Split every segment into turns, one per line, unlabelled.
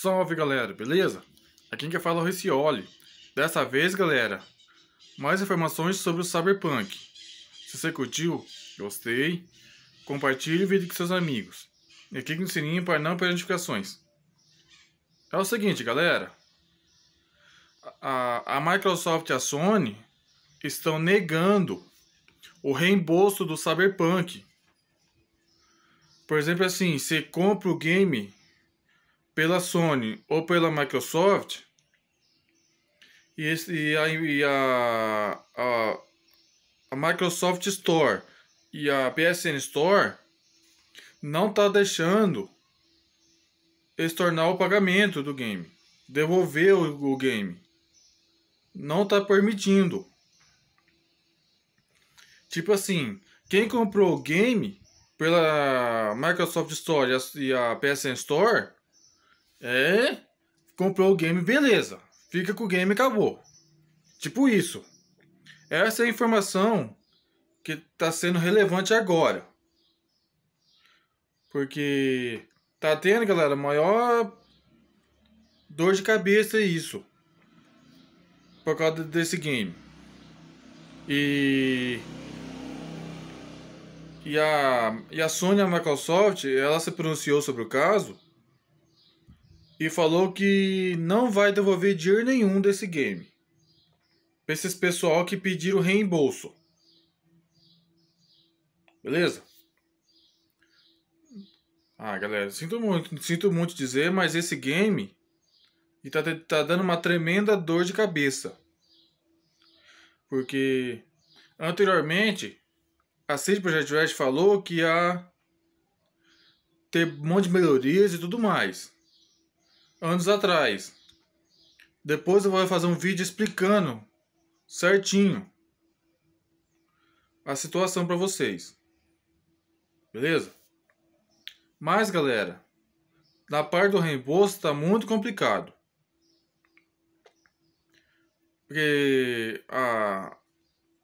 Salve galera, beleza? Aqui quem fala é o Ricioli. Dessa vez, galera, mais informações sobre o Cyberpunk. Se você curtiu, gostei, compartilhe o vídeo com seus amigos. E clique no sininho para não perder notificações. É o seguinte, galera. A, a Microsoft e a Sony estão negando o reembolso do Cyberpunk. Por exemplo, assim, você compra o game pela Sony ou pela Microsoft e, esse, e, a, e a, a, a, Microsoft Store e a PSN Store não tá deixando estornar o pagamento do game, devolver o, o game, não tá permitindo. Tipo assim, quem comprou o game pela Microsoft Store e a PSN Store é, comprou o game, beleza. Fica com o game e acabou. Tipo isso. Essa é a informação que está sendo relevante agora. Porque tá tendo, galera, maior dor de cabeça é isso. Por causa desse game. E e a, e a Sony e a Microsoft, ela se pronunciou sobre o caso e falou que não vai devolver dinheiro nenhum desse game. Pra esses pessoal que pediram reembolso. Beleza? Ah, galera, sinto muito, sinto muito dizer, mas esse game tá, tá dando uma tremenda dor de cabeça. Porque anteriormente a Cid Project Red falou que ia ter um monte de melhorias e tudo mais anos atrás. Depois eu vou fazer um vídeo explicando certinho a situação para vocês. Beleza? Mas, galera, na parte do reembolso está muito complicado. Porque a,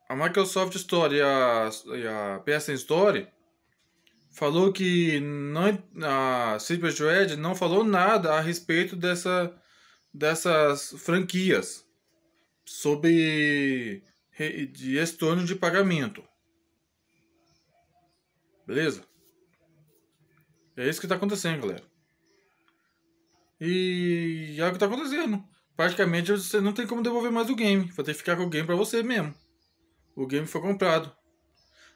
a Microsoft Store e a, e a PSN Store falou que não, a Red não falou nada a respeito dessa, dessas franquias sobre de estorno de pagamento. Beleza? É isso que está acontecendo, galera. E é o que está acontecendo. Praticamente você não tem como devolver mais o game. Vai ter que ficar com o game para você mesmo. O game foi comprado.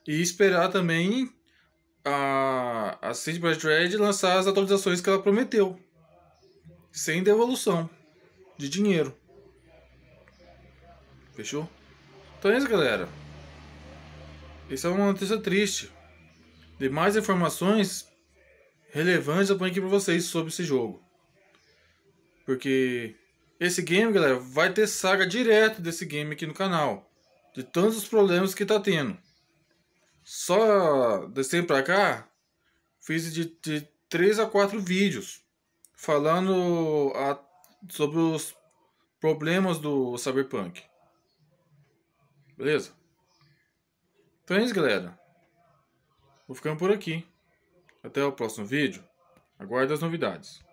E esperar também a, a Cid Black Red lançar as atualizações que ela prometeu. Sem devolução de dinheiro. Fechou? Então é isso, galera. Essa é uma notícia triste. De mais informações relevantes eu ponho aqui pra vocês sobre esse jogo. Porque esse game, galera, vai ter saga direto desse game aqui no canal. De tantos problemas que tá tendo. Só desse tempo pra cá, fiz de, de 3 a 4 vídeos falando a, sobre os problemas do Cyberpunk. Beleza? Então é isso, galera. Vou ficando por aqui. Até o próximo vídeo. Aguarde as novidades.